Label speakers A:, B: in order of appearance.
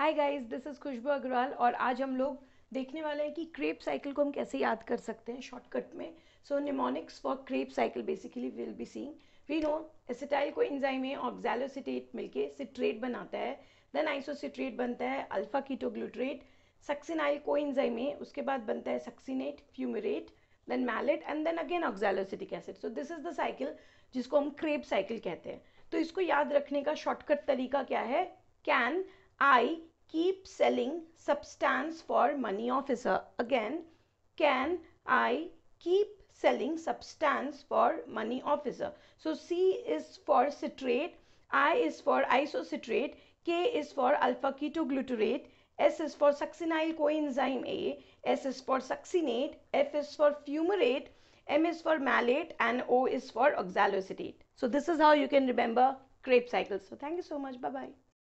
A: Hi guys this is Khushboo Agarwal और आज हम लोग देखने वाले हैं कि क्रेप साइकिल को हम कैसे याद कर सकते हैं शॉर्टकट में so mnemonics for Krebs cycle basically will be seeing we know acetyl coenzyme और ऑक्सैलोसिटेट मिलके सिट्रेट बनाता है देन आइसोसिट्रेट बनता है alpha ketoglutarate succinyl coenzyme उसके बाद बनता है succinate fumarate then malate and then again oxaloacetic acid so this is the cycle जिसको हम क्रेप साइकिल कहते हैं तो इसको याद रखने का शॉर्टकट तरीका क्या है can I keep selling substance for money officer. Again, can I keep selling substance for money officer? So C is for citrate, I is for isocitrate, K is for alpha ketoglutarate, S is for succinyl coenzyme A, S is for succinate, F is for fumarate, M is for malate and O is for oxaloacetate. So this is how you can remember Krebs cycle. So thank you so much. Bye-bye.